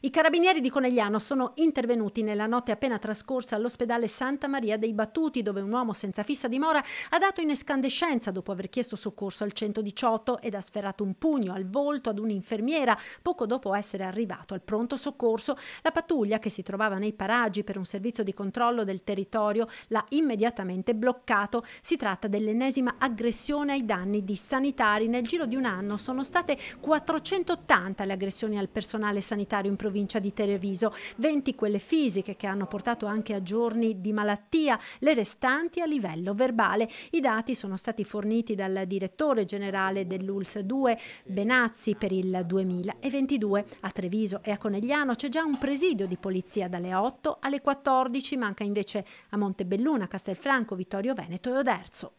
I carabinieri di Conegliano sono intervenuti nella notte appena trascorsa all'ospedale Santa Maria dei Battuti, dove un uomo senza fissa dimora ha dato in escandescenza dopo aver chiesto soccorso al 118 ed ha sferrato un pugno al volto ad un'infermiera poco dopo essere arrivato al pronto soccorso. La pattuglia che si trovava nei paraggi per un servizio di controllo del territorio l'ha immediatamente bloccato. Si tratta dell'ennesima aggressione ai danni di sanitari. Nel giro di un anno sono state 480 le aggressioni al personale sanitario in provincia provincia di Televiso, 20 quelle fisiche che hanno portato anche a giorni di malattia, le restanti a livello verbale. I dati sono stati forniti dal direttore generale dell'ULS 2 Benazzi per il 2022. A Treviso e a Conegliano c'è già un presidio di polizia dalle 8 alle 14, manca invece a Montebelluna, Castelfranco, Vittorio Veneto e Oderzo.